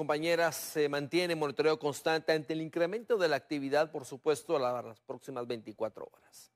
compañeras, se mantiene monitoreo constante ante el incremento de la actividad, por supuesto, a las próximas 24 horas.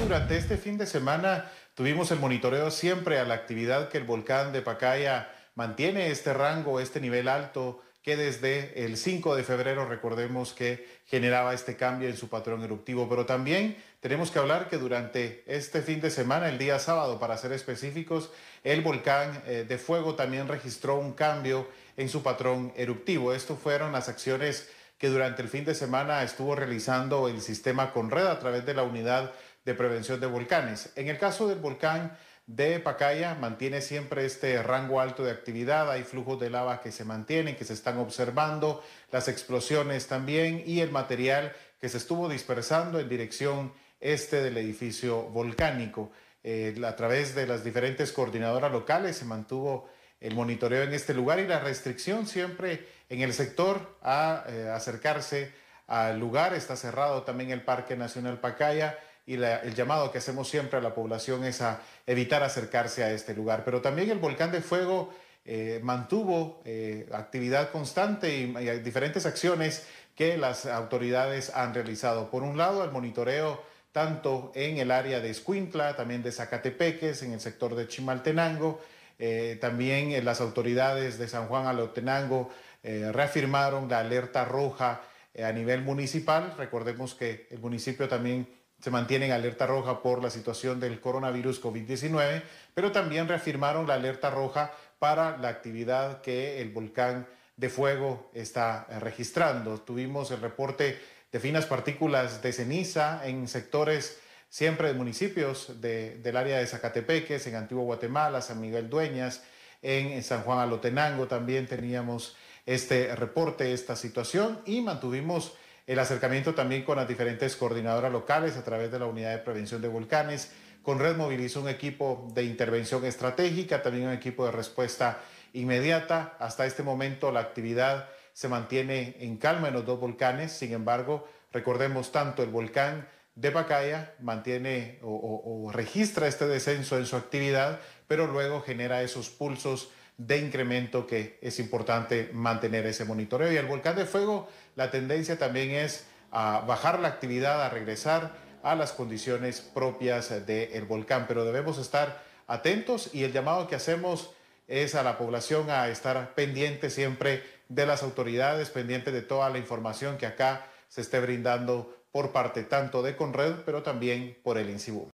Durante este fin de semana tuvimos el monitoreo siempre a la actividad que el volcán de Pacaya mantiene este rango, este nivel alto que desde el 5 de febrero, recordemos que generaba este cambio en su patrón eruptivo. Pero también tenemos que hablar que durante este fin de semana, el día sábado para ser específicos, el volcán eh, de fuego también registró un cambio en su patrón eruptivo. ...estas fueron las acciones que durante el fin de semana estuvo realizando el sistema Conred a través de la unidad de prevención de volcanes. En el caso del volcán de Pacaya mantiene siempre este rango alto de actividad, hay flujos de lava que se mantienen, que se están observando, las explosiones también y el material que se estuvo dispersando en dirección este del edificio volcánico. Eh, a través de las diferentes coordinadoras locales se mantuvo el monitoreo en este lugar y la restricción siempre en el sector a eh, acercarse al lugar. Está cerrado también el Parque Nacional Pacaya y el llamado que hacemos siempre a la población es a evitar acercarse a este lugar. Pero también el volcán de fuego eh, mantuvo eh, actividad constante y, diferentes acciones que las autoridades han realizado. Por un lado, el monitoreo tanto en el área de Escuintla, también de Zacatepeques, en el sector de Chimaltenango, eh, también las autoridades de San Juan Alotenango reafirmaron la alerta roja a nivel municipal. Recordemos que el municipio también se mantiene alerta roja por la situación del coronavirus COVID-19, pero también reafirmaron la alerta roja para la actividad que el volcán de fuego está eh, registrando. Tuvimos el reporte de finas partículas de ceniza en sectores siempre de municipios del área de Zacatepeques, en Antigua Guatemala, San Miguel Dueñas, en San Juan Alotenango también teníamos este reporte, esta situación y mantuvimos el acercamiento también con las diferentes coordinadoras locales a través de la Unidad de Prevención de Volcanes. Con Red movilizó un equipo de intervención estratégica, también un equipo de respuesta inmediata. Hasta este momento la actividad se mantiene en calma en los dos volcanes. Sin embargo, recordemos tanto el volcán de Pacaya mantiene o registra este descenso en su actividad, pero luego genera esos pulsos de incremento que es importante mantener ese monitoreo. Y el volcán de fuego, la tendencia también es a bajar la actividad, a regresar a las condiciones propias del volcán, pero debemos estar atentos y el llamado que hacemos es a la población a estar pendiente siempre de las autoridades, pendiente de toda la información que acá se esté brindando por parte tanto de Conred, pero también por el INSIBU.